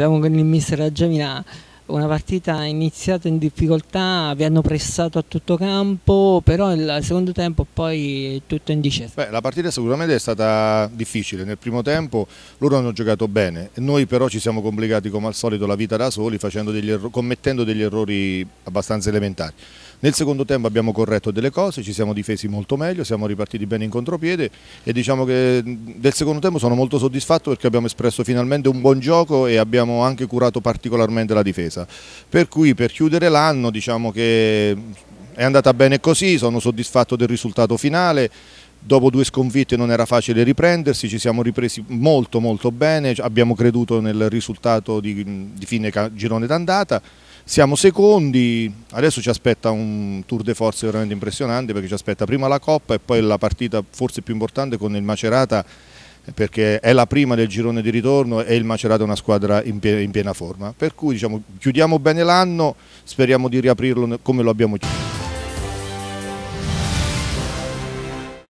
Siamo con il mister Aggiamina, una partita iniziata in difficoltà, vi hanno pressato a tutto campo, però il secondo tempo poi tutto in discesa. Beh, la partita sicuramente è stata difficile, nel primo tempo loro hanno giocato bene, noi però ci siamo complicati come al solito la vita da soli degli commettendo degli errori abbastanza elementari. Nel secondo tempo abbiamo corretto delle cose, ci siamo difesi molto meglio, siamo ripartiti bene in contropiede e diciamo che del secondo tempo sono molto soddisfatto perché abbiamo espresso finalmente un buon gioco e abbiamo anche curato particolarmente la difesa. Per cui per chiudere l'anno diciamo che è andata bene così, sono soddisfatto del risultato finale. Dopo due sconfitte non era facile riprendersi, ci siamo ripresi molto molto bene, abbiamo creduto nel risultato di, di fine girone d'andata siamo secondi, adesso ci aspetta un tour de force veramente impressionante perché ci aspetta prima la Coppa e poi la partita forse più importante con il Macerata perché è la prima del girone di ritorno e il Macerata è una squadra in piena, forma. Per cui diciamo, chiudiamo bene l'anno, speriamo di riaprirlo come lo abbiamo chiuso.